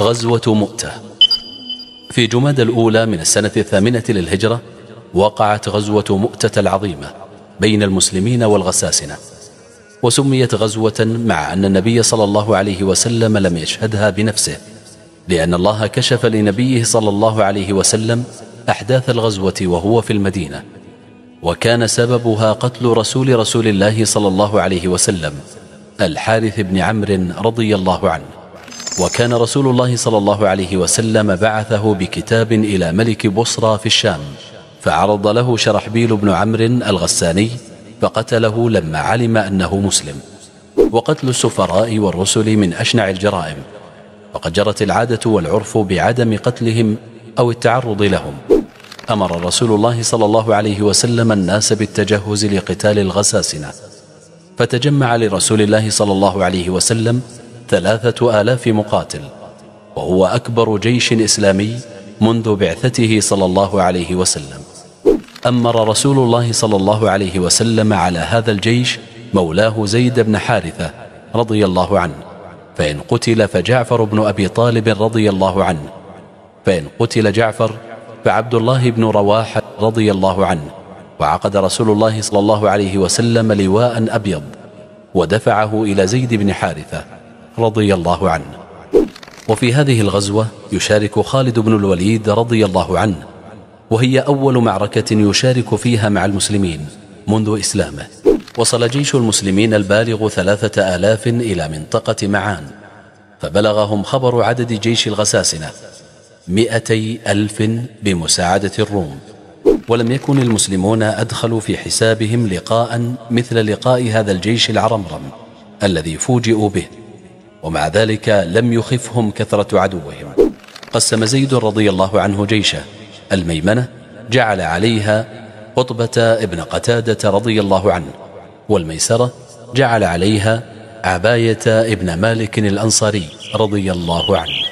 غزوة مؤتة في جماد الأولى من السنة الثامنة للهجرة وقعت غزوة مؤتة العظيمة بين المسلمين والغساسنة وسميت غزوة مع أن النبي صلى الله عليه وسلم لم يشهدها بنفسه لأن الله كشف لنبيه صلى الله عليه وسلم أحداث الغزوة وهو في المدينة وكان سببها قتل رسول رسول الله صلى الله عليه وسلم الحارث بن عمرو رضي الله عنه وكان رسول الله صلى الله عليه وسلم بعثه بكتاب إلى ملك بصرى في الشام فعرض له شرحبيل بن عمرو الغساني فقتله لما علم أنه مسلم وقتل السفراء والرسل من أشنع الجرائم وقد جرت العادة والعرف بعدم قتلهم أو التعرض لهم أمر رسول الله صلى الله عليه وسلم الناس بالتجهز لقتال الغساسنة فتجمع لرسول الله صلى الله عليه وسلم ثلاثة آلاف مقاتل وهو أكبر جيش إسلامي منذ بعثته صلى الله عليه وسلم أمر رسول الله صلى الله عليه وسلم على هذا الجيش مولاه زيد بن حارثة رضي الله عنه فإن قتل فجعفر بن أبي طالب رضي الله عنه فإن قتل جعفر فعبد الله بن رواحة رضي الله عنه وعقد رسول الله صلى الله عليه وسلم لواء أبيض ودفعه إلى زيد بن حارثة رضي الله عنه وفي هذه الغزوة يشارك خالد بن الوليد رضي الله عنه وهي أول معركة يشارك فيها مع المسلمين منذ إسلامه وصل جيش المسلمين البالغ ثلاثة آلاف إلى منطقة معان فبلغهم خبر عدد جيش الغساسنة مئتي ألف بمساعدة الروم ولم يكن المسلمون أدخلوا في حسابهم لقاء مثل لقاء هذا الجيش العرمرم الذي فوجئوا به ومع ذلك لم يخفهم كثرة عدوهم قسم زيد رضي الله عنه جيشه الميمنة جعل عليها قطبة ابن قتادة رضي الله عنه والميسرة جعل عليها عباية ابن مالك الأنصاري رضي الله عنه